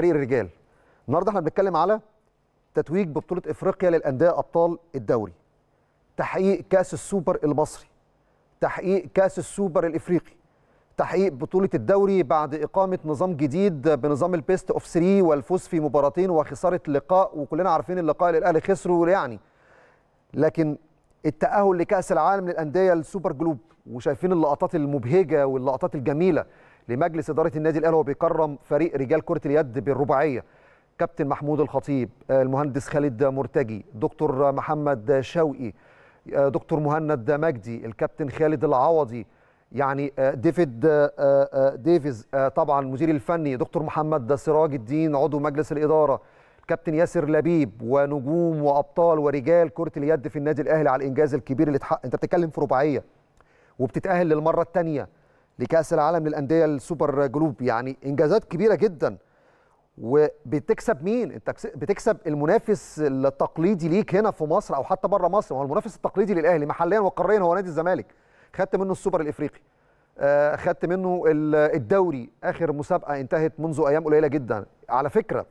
فريق الرجال النهارده احنا بنتكلم على تتويج ببطوله افريقيا للانديه ابطال الدوري تحقيق كاس السوبر المصري تحقيق كاس السوبر الافريقي تحقيق بطوله الدوري بعد اقامه نظام جديد بنظام البيست اوف 3 والفوز في مباراتين وخساره لقاء وكلنا عارفين اللقاء اللي الاهلي خسره يعني لكن التاهل لكاس العالم للانديه السوبر جلوب وشايفين اللقطات المبهجه واللقطات الجميله لمجلس اداره النادي الاهلي وهو بيكرم فريق رجال كره اليد بالرباعيه كابتن محمود الخطيب آه، المهندس خالد مرتجي دكتور محمد شوقي آه، دكتور مهند مجدي الكابتن خالد العوضي يعني آه، ديفيد ديفيز طبعا المدير الفني دكتور محمد سراج الدين عضو مجلس الاداره كابتن ياسر لبيب ونجوم وابطال ورجال كره اليد في النادي الاهلي على الانجاز الكبير اللي اتحقق انت بتتكلم في رباعيه وبتتاهل للمره الثانيه لكاس العالم للانديه السوبر جلوب يعني انجازات كبيره جدا وبتكسب مين انت بتكسب المنافس التقليدي ليك هنا في مصر او حتى بره مصر هو المنافس التقليدي للاهلي محليا وقاريا هو نادي الزمالك خدت منه السوبر الافريقي آه، خدت منه الدوري اخر مسابقه انتهت منذ ايام قليله جدا على فكره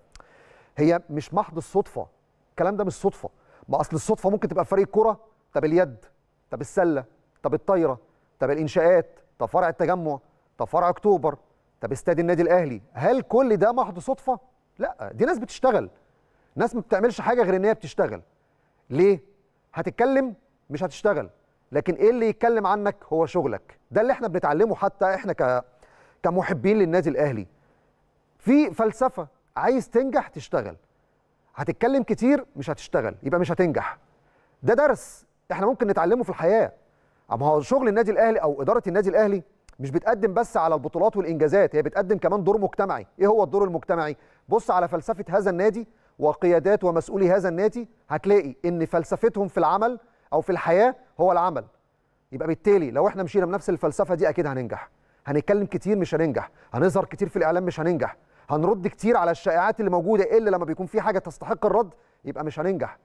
هي مش محض الصدفه الكلام ده مش صدفه ما اصل الصدفه ممكن تبقى فريق كره طب اليد طب السله طب الطايره طب الانشاءات طب فرع التجمع طب فرع اكتوبر طب استاد النادي الاهلي هل كل ده محض صدفه لا دي ناس بتشتغل ناس ما بتعملش حاجه غير ان هي بتشتغل ليه هتتكلم مش هتشتغل لكن ايه اللي يتكلم عنك هو شغلك ده اللي احنا بنتعلمه حتى احنا ك كمحبين للنادي الاهلي في فلسفه عايز تنجح تشتغل هتتكلم كتير مش هتشتغل يبقى مش هتنجح ده درس احنا ممكن نتعلمه في الحياه ما هو شغل النادي الاهلي او اداره النادي الاهلي مش بتقدم بس على البطولات والانجازات هي بتقدم كمان دور مجتمعي ايه هو الدور المجتمعي بص على فلسفه هذا النادي وقيادات ومسؤولي هذا النادي هتلاقي ان فلسفتهم في العمل او في الحياه هو العمل يبقى بالتالي لو احنا مشينا بنفس الفلسفه دي اكيد هننجح هنتكلم كتير مش هننجح هنظهر كتير في الاعلام مش هننجح هنرد كتير على الشائعات اللي موجوده الا لما بيكون في حاجه تستحق الرد يبقى مش هننجح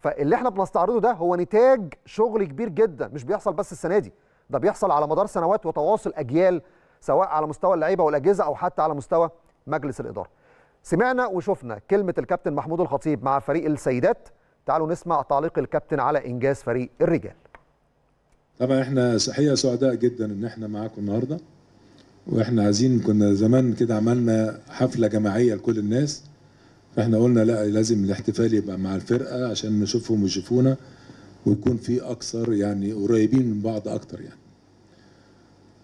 فاللي احنا بنستعرضه ده هو نتاج شغل كبير جدا مش بيحصل بس السنه دي ده بيحصل على مدار سنوات وتواصل اجيال سواء على مستوى اللعيبه والاجهزه او حتى على مستوى مجلس الاداره سمعنا وشفنا كلمه الكابتن محمود الخطيب مع فريق السيدات تعالوا نسمع تعليق الكابتن على انجاز فريق الرجال طبعا احنا صحية سعداء جدا ان احنا معاكم النهارده واحنا عايزين كنا زمان كده عملنا حفله جماعيه لكل الناس فاحنا قلنا لا لازم الاحتفال يبقى مع الفرقه عشان نشوفهم ويشوفونا ويكون في اكثر يعني قريبين من بعض اكثر يعني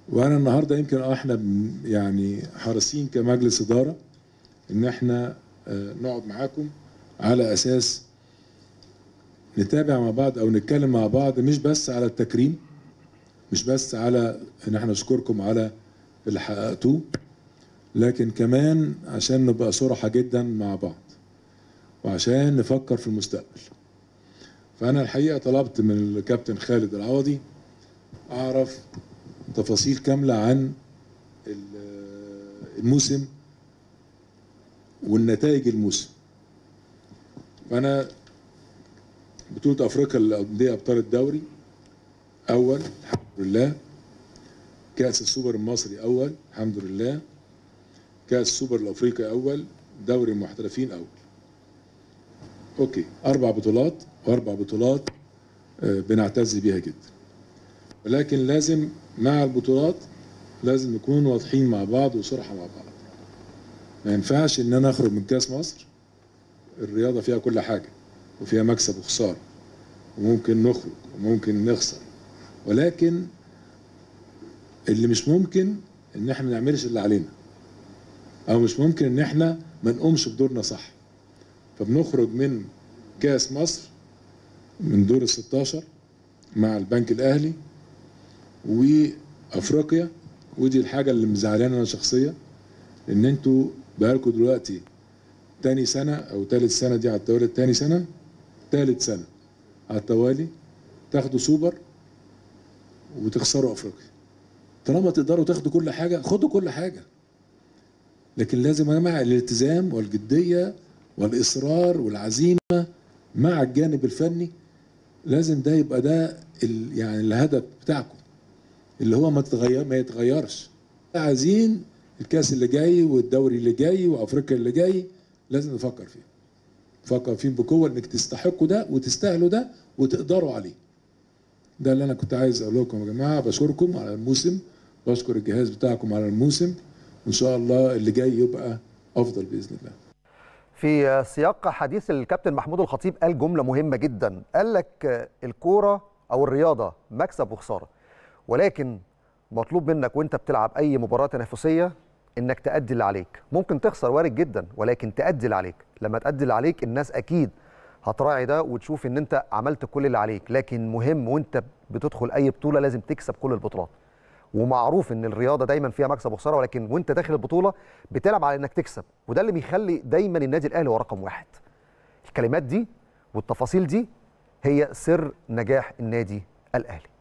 وانا النهارده يمكن اه احنا يعني حريصين كمجلس اداره ان احنا آه، نقعد معاكم على اساس نتابع مع بعض او نتكلم مع بعض مش بس على التكريم مش بس على ان احنا نشكركم على اللي حققتوه لكن كمان عشان نبقى صرحة جدا مع بعض وعشان نفكر في المستقبل فأنا الحقيقة طلبت من الكابتن خالد العوضي أعرف تفاصيل كاملة عن الموسم والنتائج الموسم فأنا بطولة أفريقيا للأندية أبطال الدوري أول الحمد لله كأس السوبر المصري أول الحمد لله كاس سوبر الافريقي اول دوري المحترفين اول اوكي اربع بطولات واربع بطولات آه، بنعتز بيها جدا ولكن لازم مع البطولات لازم نكون واضحين مع بعض وصراحه مع بعض ما ينفعش ان انا اخرج من كاس مصر الرياضه فيها كل حاجه وفيها مكسب وخساره وممكن نخرج وممكن نخسر ولكن اللي مش ممكن ان احنا ما نعملش اللي علينا او مش ممكن ان احنا ما نقومش بدورنا صح فبنخرج من كاس مصر من دور ال 16 مع البنك الاهلي وافريقيا ودي الحاجه اللي مزعلانا انا شخصيا ان انتوا بقالكم دلوقتي تاني سنه او تالت سنه دي على التوالي تاني سنه تالت سنه على التوالي تاخدوا سوبر وتخسروا افريقيا طالما تقدروا تاخدوا كل حاجه خدوا كل حاجه لكن لازم أنا مع الالتزام والجدية والإصرار والعزيمة مع الجانب الفني لازم ده يبقى ده يعني الهدف بتاعكم اللي هو ما تتغير ما يتغيرش عايزين الكاس اللي جاي والدوري اللي جاي وافريقيا اللي جاي لازم نفكر فيه فكر فيه بقوه انك تستحقوا ده وتستاهلوا ده وتقدروا عليه ده اللي انا كنت عايز اقول لكم يا جماعه بشكركم على الموسم بشكر الجهاز بتاعكم على الموسم وان شاء الله اللي جاي يبقى افضل باذن الله في سياق حديث الكابتن محمود الخطيب قال جمله مهمه جدا قال لك الكوره او الرياضه مكسب وخساره ولكن مطلوب منك وانت بتلعب اي مباراه تنافسيه انك تأدي اللي عليك ممكن تخسر وارد جدا ولكن تأدي اللي عليك لما تأدي اللي عليك الناس اكيد هتراعي ده وتشوف ان انت عملت كل اللي عليك لكن مهم وانت بتدخل اي بطوله لازم تكسب كل البطولات ومعروف ان الرياضه دايما فيها مكسب وخساره ولكن وانت داخل البطوله بتلعب على انك تكسب وده اللي بيخلي دايما النادي الاهلي هو رقم واحد الكلمات دي والتفاصيل دي هي سر نجاح النادي الاهلي